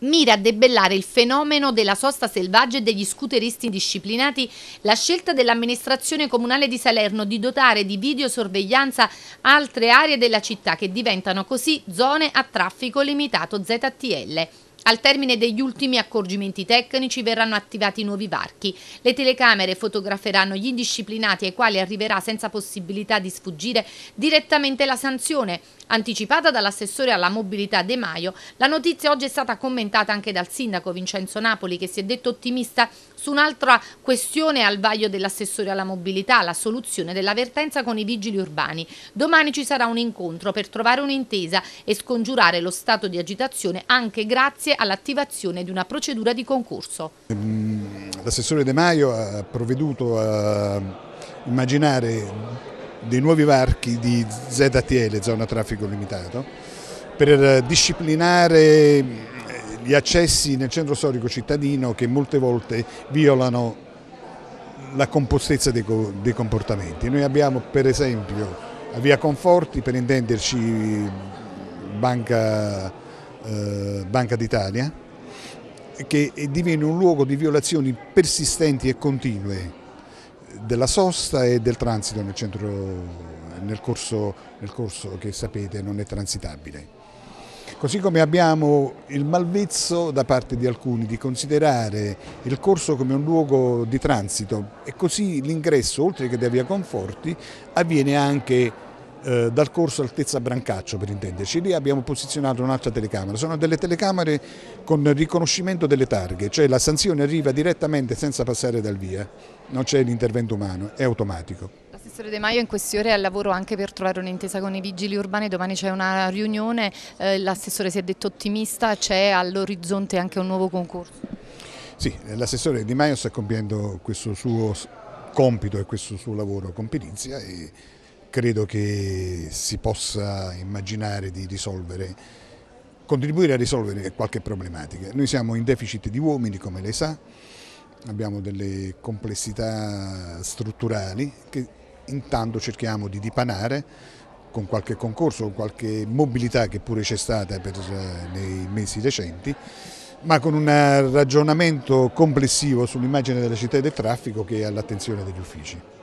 mira a debellare il fenomeno della sosta selvaggia e degli scooteristi indisciplinati la scelta dell'amministrazione comunale di Salerno di dotare di videosorveglianza altre aree della città che diventano così zone a traffico limitato ZTL. Al termine degli ultimi accorgimenti tecnici verranno attivati nuovi varchi. Le telecamere fotograferanno gli indisciplinati ai quali arriverà senza possibilità di sfuggire direttamente la sanzione. Anticipata dall'assessore alla mobilità De Maio, la notizia oggi è stata commentata commentata anche dal sindaco Vincenzo Napoli che si è detto ottimista su un'altra questione al vaglio dell'assessore alla mobilità, la soluzione dell'avvertenza con i vigili urbani. Domani ci sarà un incontro per trovare un'intesa e scongiurare lo stato di agitazione anche grazie all'attivazione di una procedura di concorso. Ehm, l'assessore De Maio ha provveduto a immaginare dei nuovi varchi di ZTL, zona traffico limitato, per disciplinare gli accessi nel centro storico cittadino che molte volte violano la compostezza dei, dei comportamenti. Noi abbiamo per esempio a Via Conforti, per intenderci Banca, eh, Banca d'Italia, che diviene un luogo di violazioni persistenti e continue della sosta e del transito nel, centro, nel, corso, nel corso che sapete non è transitabile. Così come abbiamo il malvezzo da parte di alcuni di considerare il corso come un luogo di transito e così l'ingresso, oltre che da via Conforti, avviene anche eh, dal corso altezza Brancaccio per intenderci, lì abbiamo posizionato un'altra telecamera, sono delle telecamere con riconoscimento delle targhe, cioè la sanzione arriva direttamente senza passare dal via, non c'è l'intervento umano, è automatico. Assessore De Maio, in queste ore è al lavoro anche per trovare un'intesa con i vigili urbani, domani c'è una riunione, eh, l'assessore si è detto ottimista, c'è all'orizzonte anche un nuovo concorso? Sì, eh, l'assessore Di Maio sta compiendo questo suo compito e questo suo lavoro con perizia e credo che si possa immaginare di risolvere, contribuire a risolvere qualche problematica. Noi siamo in deficit di uomini, come lei sa, abbiamo delle complessità strutturali che intanto cerchiamo di dipanare con qualche concorso, con qualche mobilità che pure c'è stata per, eh, nei mesi recenti, ma con un eh, ragionamento complessivo sull'immagine della città e del traffico che è all'attenzione degli uffici.